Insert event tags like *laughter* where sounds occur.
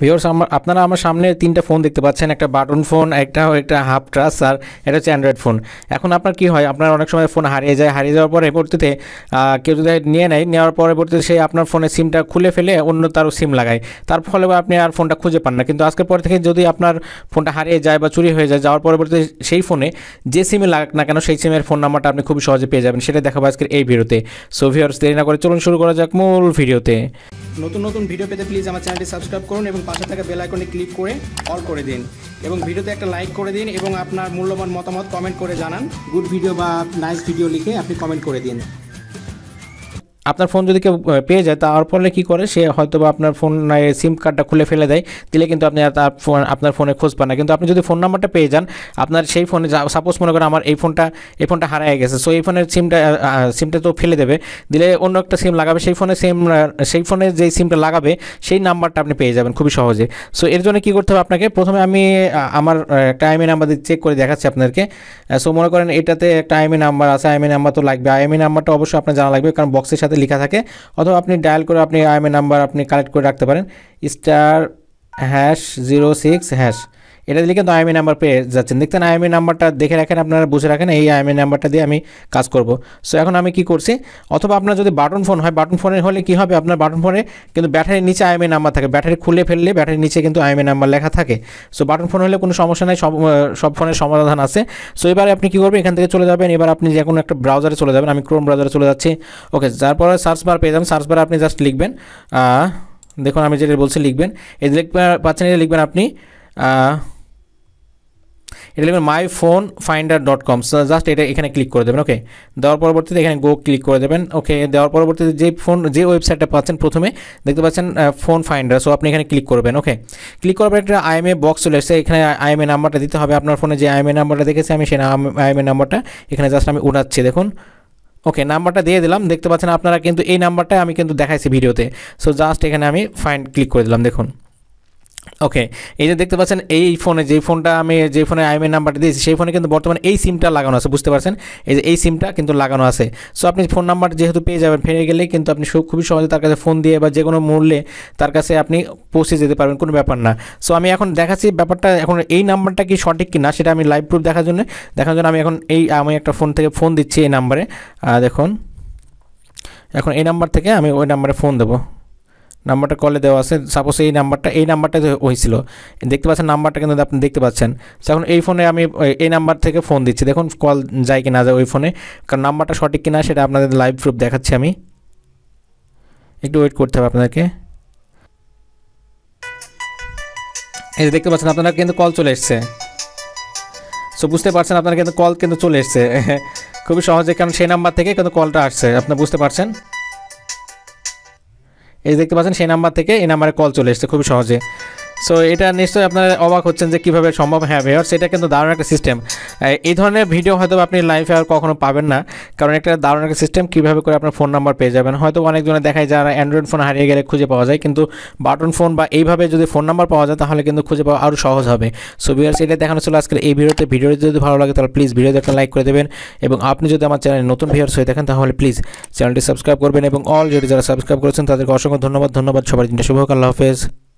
viewers আমার আপনারা আমার সামনে তিনটা ফোন দেখতে পাচ্ছেন একটা বাটন ফোন একটা একটা হাফ ট্রাস আর এটা হচ্ছে অ্যান্ড্রয়েড ফোন এখন আপনার কি হয় আপনার অনেক সময় ফোন হারিয়ে যায় হারিয়ে যাওয়ার পরে পরবর্তীতে কেউ যদি নিয়ে নেয় নেওয়ার পরবর্তীতে সে আপনার ফোনে সিমটা খুলে ফেলে অন্য তারও সিম লাগায় তার ফলে আপনি আর ফোনটা খুঁজে পান না কিন্তু আজকের পর থেকে যদি আপনার ফোনটা হারিয়ে যায় বা চুরি হয়ে যায় যাওয়ার পরবর্তীতে সেই ফোনে যে সিমে লাগাক না কেন সেই সিমের ফোন নাম্বারটা আপনি খুব সহজে পেয়ে যাবেন সেটা দেখাবো আজকের এই ভিডিওতে সো ভিওর্স দেরি না করে চলুন শুরু করা যাক মূল ভিডিওতে নতুন নতুন ভিডিও পেতে প্লিজ আমার চ্যানেলটি সাবস্ক্রাইব করুন এবং পাশে থাকা বেল আইকনে ক্লিক করে অল করে দিন এবং ভিডিওতে একটা লাইক করে দিন এবং আপনার মূল্যবান মতামত কমেন্ট করে জানান গুড ভিডিও বা নাইস ভিডিও লিখে আপনি কমেন্ট করে দিন আপনার ফোন যদি কেউ পেয়ে যায় তার ফলে কী করে সে হয়তো বা আপনার ফোন সিম কার্ডটা খুলে ফেলে দেয় দিলে কিন্তু আপনি তার ফোন আপনার ফোনে খোঁজ পান না কিন্তু আপনি যদি ফোন নাম্বারটা পেয়ে যান আপনার সেই ফোনে সাপোজ মনে করেন আমার এই ফোনটা এই ফোনটা হারিয়ে গেছে সো এই ফোনের সিমটা সিমটা তো ফেলে দেবে দিলে অন্য একটা সিম লাগাবে সেই ফোনে সেম সেই ফোনে যেই সিমটা লাগাবে সেই নাম্বারটা আপনি পেয়ে যাবেন খুবই সহজে সো এর জন্য কী করতে হবে আপনাকে প্রথমে আমি আমার একটা আইএমএ নাম্বার চেক করে দেখাচ্ছি আপনাদেরকে সো মনে করেন এটাতে একটা আইএমএ নাম্বার e আছে আইএমএ নাম্বার e তো লাগবে আইএমএ নাম্বারটা e অবশ্যই আপনার জানা লাগবে কারণ বক্সের সাথে लिखा थाके অথবা আপনি ডায়াল করে আপনি আইএমএ নাম্বার আপনি কালেক্ট করে রাখতে পারেন স্টার হ্যাশ 06 হ্যাশ এটা দিলে কিন্তু আইএমএ নাম্বার পেয়ে যাচ্ছেন দেখতেন আইএমএ নাম্বারটা দেখে রাখেন আপনারা বুঝে রাখেন এই আইএমএ নাম্বারটা দিয়ে আমি কাজ করব সো এখন আমি কি করছি অথবা আপনার যদি বাটন ফোন হয় বাটন ফোনের হলে কি হবে আপনার বাটন ফোনে কিন্তু ব্যাটারির নিচে আইএমএ নাম্বার থাকে ব্যাটারি খুলে ফেললে ব্যাটারির নিচে কিন্তু আইএমএ নাম্বার লেখা থাকে সো বাটন ফোন হলে কোনো সমস্যা নাই সব সব ফোনের সমাধান আছে সো এবারে আপনি কি করবেন এখান থেকে চলে যাবেন এবার আপনি যে কোনো একটা ব্রাউজারে চলে যাবেন আমি ক্রোম ব্রাউজারে চলে যাচ্ছি ওকে তারপরে সার্চ বার পেয়ে যাবেন সার্চ বার আপনি জাস্ট লিখবেন দেখুন আমি যেটা বলছি লিখবেন এই লিখবেন পাচ্ছেন এটা লিখবেন আপনি এটা লিখবেন my phone finder dot com just এটা এখানে ক্লিক করে দেবেন ওকে দেওয়ার পরবর্তীতে এখানে গো ক্লিক করে দেবেন ওকে দেওয়ার পরবর্তীতে যে ফোন যে ওয়েবসাইটটা পাচ্ছেন প্রথমে দেখতে পাচ্ছেন ফোন ফাইন্ডার সো আপনি এখানে ক্লিক করবেন ওকে ক্লিক করার পর একটা আইএমএ বক্স চলে এসেছে এখানে আইএমএ নাম্বারটা দিতে হবে আপনার ফোনে যে আইএমএ নাম্বারটা দেখেছি আমি সেই আইএমএ নাম্বারটা এখানে জাস্ট আমি উড়াচ্ছি দেখুন ওকে নাম্বারটা দিয়ে দিলাম দেখতে পাচ্ছেন আপনারা কিন্তু এই নাম্বারটা আমি কিন্তু দেখাইছি ভিডিওতে সো জাস্ট এখানে আমি ফাইন্ড ক্লিক করে দিলাম দেখুন ওকে এই যে দেখতে পাচ্ছেন এই ফোনে যেই ফোনটা আমি যে ফোনে আইএমএ নাম্বারটা দিয়েছি সেই ফোনে কিন্তু বর্তমানে এই সিমটা লাগানো আছে বুঝতে পারছেন এই যে এই সিমটা কিন্তু লাগানো আছে সো আপনি ফোন নাম্বার যেহেতু পেয়ে যাবেন ফেরে গেলেই কিন্তু আপনি খুবই সহজে তার কাছে ফোন দিয়ে বা যে কোনো মূল্যে তার কাছে আপনি পৌঁছে যেতে পারবেন কোনো ব্যাপার না সো আমি এখন দেখাচ্ছি ব্যাপারটা এখন এই নাম্বারটা কি সঠিক কি না সেটা আমি লাইভ প্রুফ দেখার জন্য দেখার জন্য আমি এখন এই আমি একটা ফোন থেকে ফোন দিচ্ছি এই নাম্বারে দেখুন এখন এই নাম্বার থেকে আমি ওই নাম্বারে ফোন দেবো নাম্বারটা কলে দেওয়া আছে সাপোজ এই নাম্বারটা এই নাম্বারটা হয়েছিল দেখতে পাচ্ছেন নাম্বারটা কিন্তু আপনি দেখতে পাচ্ছেন এখন এই ফোনে আমি এই নাম্বার থেকে ফোন দিচ্ছি দেখুন কল যায় কি না যায় ওই ফোনে কারণ নাম্বারটা সঠিক কিনা সেটা আপনাদের লাইভ প্রুফ দেখাচ্ছি আমি একটু ওয়েট করতে হবে আপনাদেরকে এই দেখতে পাচ্ছেন আপনারা কিন্তু কল চলে এসছে সো বুঝতে পারছেন আপনারা কিন্তু কল কিন্তু চলে এসছে *laughs* খুবই সহজে কারণ সেই নাম্বার থেকে কিন্তু কলটা আসছে আপনি বুঝতে পারছেন এই দেখতে পাচ্ছেন সেই নাম্বার থেকে এই নাম্বারে কল চলে এসছে খুবই সহজে সো এটা নিশ্চয়ই আপনারা অবাক হচ্ছেন যে কীভাবে সম্ভব হ্যাঁ ভেয়ার সেটা কিন্তু দারুণ একটা সিস্টেম এই ধরনের ভিডিও হয়তো আপনি লাইফে আর কখনো পাবেন না কারণ একটা দারুণ একটা সিস্টেম কীভাবে করে আপনার ফোন নাম্বার পেয়ে যাবেন হয়তো অনেকজনে দেখায় যারা অ্যান্ড্রয়েড ফোন হারিয়ে গেলে খুঁজে পাওয়া যায় কিন্তু বাটন ফোন বা এইভাবে যদি ফোন নাম্বার পাওয়া যায় তাহলে কিন্তু খুঁজে পাওয়া আরও সহজ হবে সো ভিউয়ার্স এটা দেখানো ছিল আজকের এই ভিডিওতে ভিডিওটি যদি ভালো লাগে তাহলে প্লিজ ভিডিওতে একটা লাইক করে দেবেন এবং আপনি যদি আমার চ্যানেলে নতুন ভিউয়ার্স হয়ে থাকেন তাহলে প্লিজ চ্যানেলটি সাবস্ক্রাইব করবেন এবং অলরেডি যারা সাবস্ক্রাইব করেছেন তাদেরকে অসংখ্য ধন্যবাদ ধন্যবাদ সবার জন্য শুভকাল হাফেজ